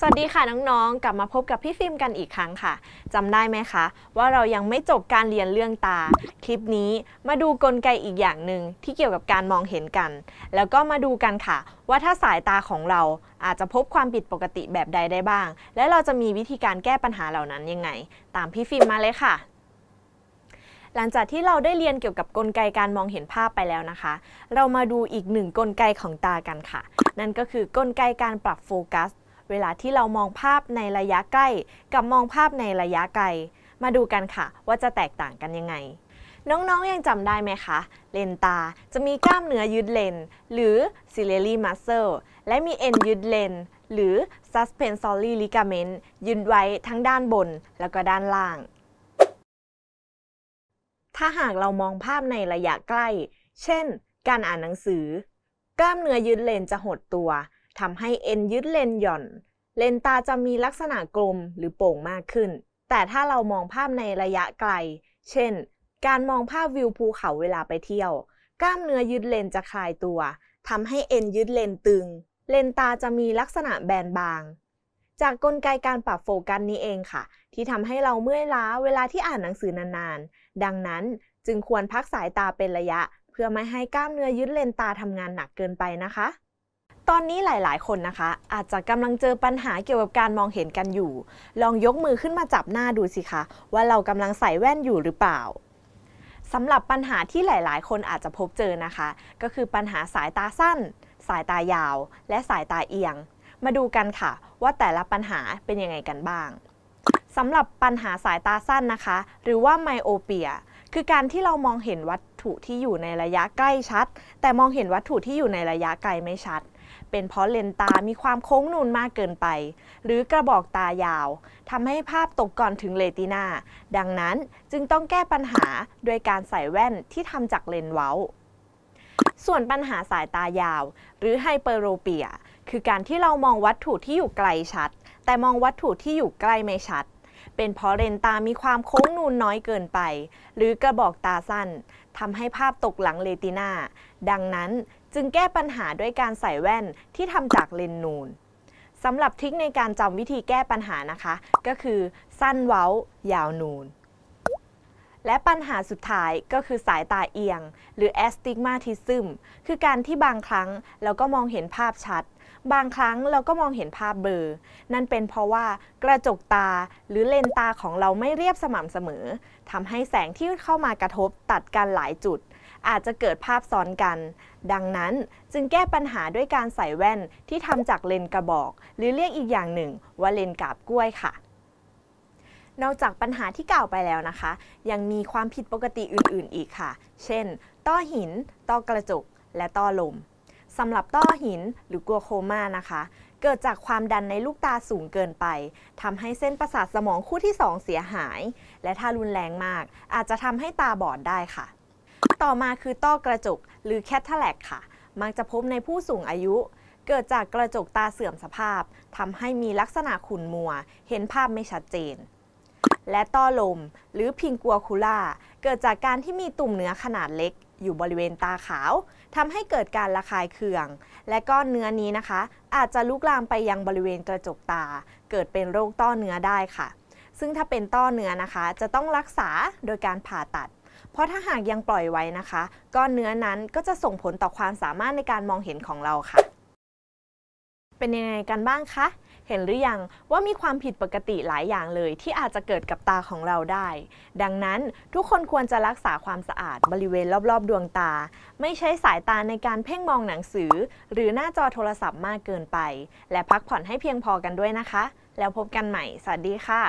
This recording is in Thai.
สวัสดีค่ะ น้อง ๆ กลับมาพบกับพี่ฟิล์มกันอีกครั้งค่ะจำได้ไหมคะ ว่าเรายังไม่จบการเรียนเรื่องตา คลิปนี้มาดูกลไกอีกอย่างหนึ่งที่เกี่ยวกับการมองเห็นกัน แล้วก็มาดูกันค่ะ ว่าถ้าสายตาของเราอาจจะพบความผิดปกติแบบใดได้บ้าง และเราจะมีวิธีการแก้ปัญหาเหล่านั้นยังไง ตามพี่ฟิล์มมาเลยค่ะ หลังจากที่เราได้เรียนเกี่ยวกับกลไกการมองเห็นภาพไปแล้วนะคะ เรามาดูอีกหนึ่งกลไกของตากันค่ะนั่นก็คือกลไกการปรับโฟกัสเวลาที่เรามองภาพในระยะใกล้ กับมองภาพในระยะไกล มาดูกันค่ะว่าจะแตกต่างกันยังไง น้องๆยังจำได้ไหมคะ เลนตาจะมีกล้ามเนื้อยืดเลนหรือ ciliary muscle และมีเอ็นยืดเลนหรือ suspensory ligament ยืดไว้ทั้งด้านบนแล้วก็ด้านล่าง ถ้าหากเรามองภาพในระยะใกล้ เช่น การอ่านหนังสือ กล้ามเนื้อยืดเลนจะหดตัวทำให้เอ็นยึดเลนหย่อน เลนตาจะมีลักษณะกลมหรือโป่งมากขึ้น แต่ถ้าเรามองภาพในระยะไกล เช่น การมองภาพวิวภูเขาเวลาไปเที่ยว กล้ามเนื้อยึดเลนจะคลายตัวทำให้เอ็นยึดเลนตึง เลนตาจะมีลักษณะแบนบาง จากกลไกการปรับโฟกัสนี้เองค่ะ ที่ทำให้เราเมื่อยล้าเวลาที่อ่านหนังสือนานๆ ดังนั้นจึงควรพักสายตาเป็นระยะ เพื่อไม่ให้กล้ามเนื้อยึดเลนตาทำงานหนักเกินไปนะคะตอนนี้หลายๆคนนะคะ อาจจะกำลังเจอปัญหาเกี่ยวกับการมองเห็นกันอยู่ ลองยกมือขึ้นมาจับหน้าดูสิคะ ว่าเรากำลังใส่แว่นอยู่หรือเปล่าสำหรับปัญหาที่หลายๆ คนอาจจะพบเจอนะคะ ก็คือปัญหาสายตาสั้น สายตายาว และสายตาเอียง มาดูกันค่ะ ว่าแต่ละปัญหาเป็นยังไงกันบ้างสำหรับปัญหาสายตาสั้นนะคะ หรือว่าไมโอเปีย คือการที่เรามองเห็นวัตถุที่อยู่ในระยะใกล้ชัด แต่มองเห็นวัตถุที่อยู่ในระยะไกลไม่ชัดเป็นเพราะเลนตามีความโค้งนูนมากเกินไป หรือกระบอกตายาวทำให้ภาพตกก่อนถึงเลตินาดังนั้นจึงต้องแก้ปัญหาโดยการใส่แว่นที่ทำจากเลนเว้า ส่วนปัญหาสายตายาว หรือไฮเปอร์โรเปีย คือการที่เรามองวัตถุที่อยู่ไกลชัด แต่มองวัตถุที่อยู่ใกล้ไม่ชัด เป็นเพราะเลนตามีความโค้งนูนน้อยเกินไป หรือกระบอกตาสั้นทำให้ภาพตกหลังเลตินา ดังนั้นจึงแก้ปัญหาด้วยการใส่แว่นที่ทำจากเลนนูนสำหรับทริคในการจำวิธีแก้ปัญหานะคะ ก็คือ สั้นเว้า ยาวนูน และปัญหาสุดท้ายก็คือสายตาเอียง หรือแอสติกมาทิซึมคือการที่บางครั้งเราก็มองเห็นภาพชัด บางครั้งเราก็มองเห็นภาพเบลอนั่นเป็นเพราะว่ากระจกตาหรือเลนตาของเราไม่เรียบสม่ำเสมอทำให้แสงที่เข้ามากระทบตัดกันหลายจุดอาจจะเกิดภาพซ้อนกัน ดังนั้นจึงแก้ปัญหาด้วยการใส่แว่นที่ทำจากเลนกระบอก หรือเรียกอีกอย่างหนึ่ง ว่าเลนกาบกล้วยค่ะ นอกจากปัญหาที่กล่าวไปแล้วนะคะ ยังมีความผิดปกติอื่นๆอีกค่ะ เช่น ต้อหิน ต้อกระจก และต้อลมสำหรับต้อหิน หรือกลัวโคม่านะคะ เกิดจากความดันในลูกตาสูงเกินไปทำให้เส้นประสาทสมองคู่ที่2เสียหาย และถ้ารุนแรงมาก อาจจะทำให้ตาบอดได้ค่ะต่อมาคือต้อกระจกหรือแคทเทลกค่ะ มักจะพบในผู้สูงอายุ เกิดจากกระจกตาเสื่อมสภาพทำให้มีลักษณะขุ่นมัว เห็นภาพไม่ชัดเจน และต้อลมหรือพิงกัวคูล่า เกิดจากการที่มีตุ่มเนื้อขนาดเล็ก อยู่บริเวณตาขาว ทำให้เกิดการระคายเคือง และก้อนเนื้อนี้นะคะ อาจจะลุกลามไปยังบริเวณกระจกตา เกิดเป็นโรคต้อเนื้อได้ค่ะ ซึ่งถ้าเป็นต้อเนื้อนะคะ จะต้องรักษาโดยการผ่าตัดเพราะถ้าหากยังปล่อยไว้นะคะก้อนเนื้อนั้นก็จะส่งผลต่อความสามารถในการมองเห็นของเราค่ะ เป็นยังไงกันบ้างคะเห็นหรือยัง ว่ามีความผิดปกติหลายอย่างเลยที่อาจจะเกิดกับตาของเราได้ ดังนั้นทุกคนควรจะรักษาความสะอาด บริเวณรอบๆดวงตา ไม่ใช้สายตาในการเพ่งมองหนังสือ หรือหน้าจอโทรศัพท์มากเกินไป และพักผ่อนให้เพียงพอกันด้วยนะคะ แล้วพบกันใหม่สวัสดีค่ะ